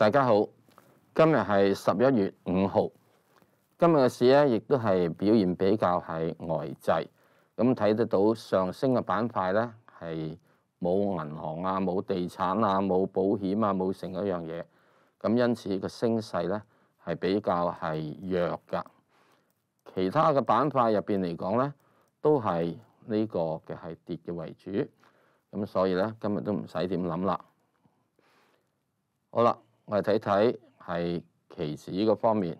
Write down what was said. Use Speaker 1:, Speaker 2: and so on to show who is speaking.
Speaker 1: 大家好，今日系十一月五号，今日嘅市咧亦都系表現比較係呆滯，咁睇得到上升嘅板塊咧係冇銀行啊、冇地產啊、冇保險啊、冇成一樣嘢，咁因此個升勢咧係比較係弱噶。其他嘅板塊入边嚟講咧，都係呢個嘅係跌嘅為主，咁所以咧今日都唔使點諗啦。好啦。我哋睇睇係歧视呢個方面。